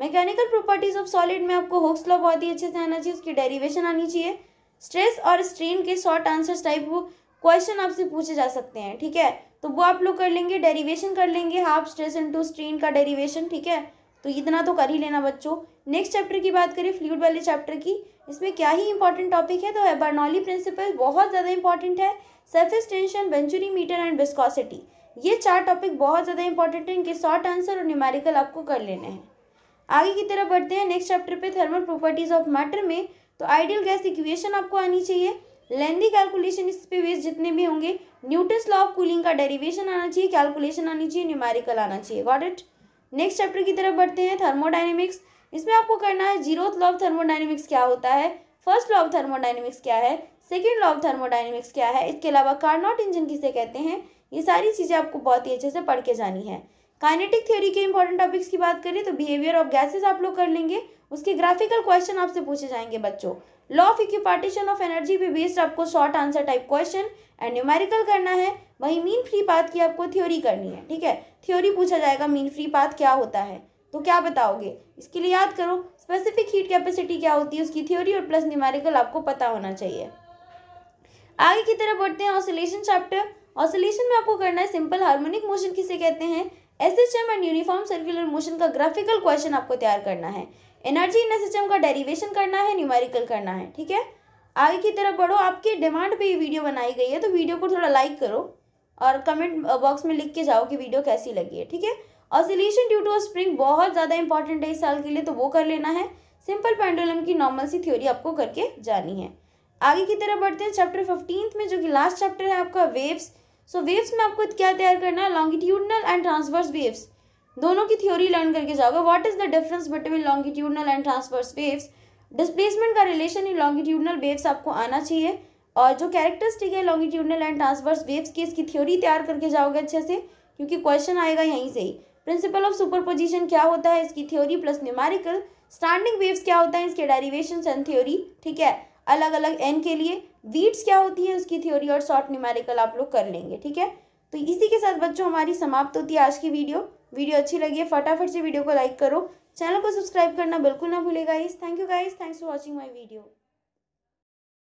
mechanical properties of solid में आपको hoax law बहुत ही अच्छे से आना चाहिए उसकी डेरिवेशन आनी चाहिए स्ट्रेस और स्ट्रेन के शॉर्ट आंसर्स टाइप क्वेश्चन आपसे पूछे जा सकते हैं ठीक है तो वो आप लोग कर लेंगे डेरिवेशन कर लेंगे हाफ स्ट्रेस टू स्ट्रेन का डेरिवेशन ठीक है तो इतना तो कर ही लेना बच्चों नेक्स्ट चैप्टर की बात करें फ्लूड वाले चैप्टर की इसमें क्या ही इंपॉर्टेंट टॉपिक है तो बर्नौली प्रिंसिपल बहुत ज़्यादा इंपॉर्टेंट है surface tension venturi meter and viscosity ये चार टॉपिक बहुत ज़्यादा इंपॉर्टेंट है इनके शॉर्ट आंसर और न्यूमेरिकल आपको कर लेने हैं आगे की तरफ बढ़ते हैं नेक्स्ट चैप्टर पे थर्मल प्रॉपर्टीज ऑफ मैटर में तो आइडियल गैस इक्वेशन आपको आनी चाहिए लेंदी कैलकुलेशन इस पे वेस्ट जितने भी होंगे न्यूटन लॉ ऑफ कूलिंग का डेरिवेशन आना चाहिए कैलकुलेशन आनी चाहिए न्यूमेरिकल आना चाहिए गॉट इट नेक्स्ट चैप्टर की तरफ बढ़ते हैं थर्मोडाइनमिक्स इसमें आपको करना है जीरो लॉ ऑफ थर्मोडाइनमिक्स क्या होता है फर्स्ट लॉ ऑफ थर्मोडाइनमिक्स क्या है सेकेंड लॉ ऑफ थर्मोडाइनमिक्स क्या है इसके अलावा कार्नॉट इंजन किसे कहते हैं ये सारी चीज़ें आपको बहुत ही अच्छे से पढ़ के जानी है काइनेटिक थ्योरी के इंपॉर्टेंट टॉपिक्स की बात करें तो बिहेवियर ऑफ गैसेस आप लोग कर लेंगे उसके ग्राफिकल क्वेश्चन आपसे पूछे जाएंगे बच्चों law of equipartition of energy पे बेस्ड आपको short answer type question and numerical करना है वही मीन फ्री पाथ की आपको थ्योरी करनी है ठीक है थ्योरी पूछा जाएगा मीन फ्री पाथ क्या होता है तो क्या बताओगे इसके लिए याद करो स्पेसिफिक हीट कैपेसिटी क्या होती है उसकी थ्योरी और प्लस न्यूमेरिकल आपको पता होना चाहिए आगे की तरफ बढ़ते हैं ऑसिलेशन चैप्टर ऑसिलेशन में आपको करना है सिंपल हार्मोनिक मोशन किसे कहते हैं S H M and uniform circular motion का ग्राफिकल क्वेश्चन आपको तैयार करना है energy in S H M का डेरिवेशन करना है न्यूमेरिकल करना है ठीक है आगे की तरफ बढ़ो आपकी डिमांड पे ये वीडियो बनाई गई है तो वीडियो को थोड़ा लाइक करो और कमेंट बॉक्स में लिख के जाओ कि वीडियो कैसी लगी है ठीक है ऑसिलेशन ड्यू टू स्प्रिंग बहुत ज़्यादा इंपॉर्टेंट है इस साल के लिए तो वो कर लेना है सिंपल पेंडुलम की नॉर्मल सी थ्योरी आपको करके जानी है आगे की तरफ बढ़ते हैं चैप्टर फिफ्टींथ में जो कि लास्ट चैप्टर है आपका वेव्स सो वेव्स में आपको क्या तैयार करना है लॉन्गिट्यूडनल एंड ट्रांसवर्स वेव्स दोनों की थ्योरी लर्न करके जाओगे what is the difference between longitudinal and transverse waves displacement का रिलेशन इन लॉन्गिट्यूडनल वेव्स आपको आना चाहिए और जो कैरेक्टरिस्टिक है लॉन्गिट्यूडनल एंड ट्रांसवर्स वेव्स की इसकी थ्योरी तैयार करके जाओगे अच्छे से क्योंकि क्वेश्चन आएगा यहीं से ही प्रिंसिपल ऑफ सुपरपोजिशन क्या होता है इसकी theory plus numerical standing waves क्या होता है इसके डेरिवेशन एंड थ्योरी ठीक है अलग अलग एन के लिए वीड्स क्या होती है उसकी थ्योरी और शॉर्ट न्यूमेरिकल आप लोग कर लेंगे ठीक है तो इसी के साथ बच्चों हमारी समाप्त होती है आज की वीडियो वीडियो अच्छी लगी है फटाफट से वीडियो को लाइक करो चैनल को सब्सक्राइब करना बिल्कुल ना भूलेगा इस thank you guys thanks for watching my video